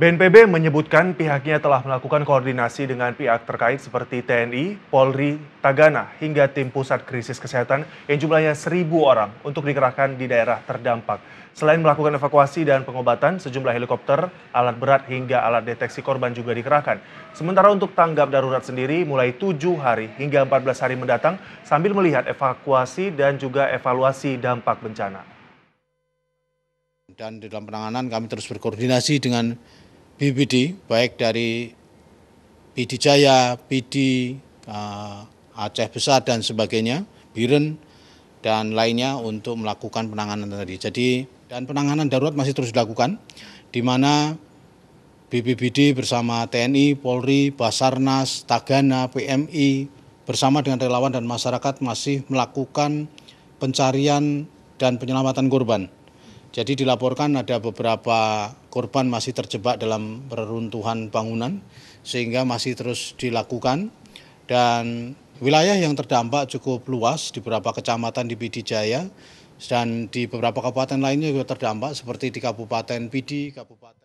BNPB menyebutkan pihaknya telah melakukan koordinasi dengan pihak terkait seperti TNI, Polri, Tagana, hingga tim pusat krisis kesehatan yang jumlahnya seribu orang untuk dikerahkan di daerah terdampak. Selain melakukan evakuasi dan pengobatan, sejumlah helikopter, alat berat hingga alat deteksi korban juga dikerahkan. Sementara untuk tanggap darurat sendiri mulai tujuh hari hingga 14 hari mendatang sambil melihat evakuasi dan juga evaluasi dampak bencana. Dan dalam penanganan kami terus berkoordinasi dengan BPD baik dari PD Jaya, PD uh, eh, Aceh Besar dan sebagainya, Biren dan lainnya untuk melakukan penanganan tadi. Jadi dan penanganan darurat masih terus dilakukan di mana BPBD bersama TNI, Polri, Basarnas, Tagana, PMI bersama dengan relawan dan masyarakat masih melakukan pencarian dan penyelamatan korban. Jadi dilaporkan ada beberapa korban masih terjebak dalam reruntuhan bangunan sehingga masih terus dilakukan dan wilayah yang terdampak cukup luas di beberapa kecamatan di Pidijaya dan di beberapa kabupaten lainnya juga terdampak seperti di Kabupaten Pidi, Kabupaten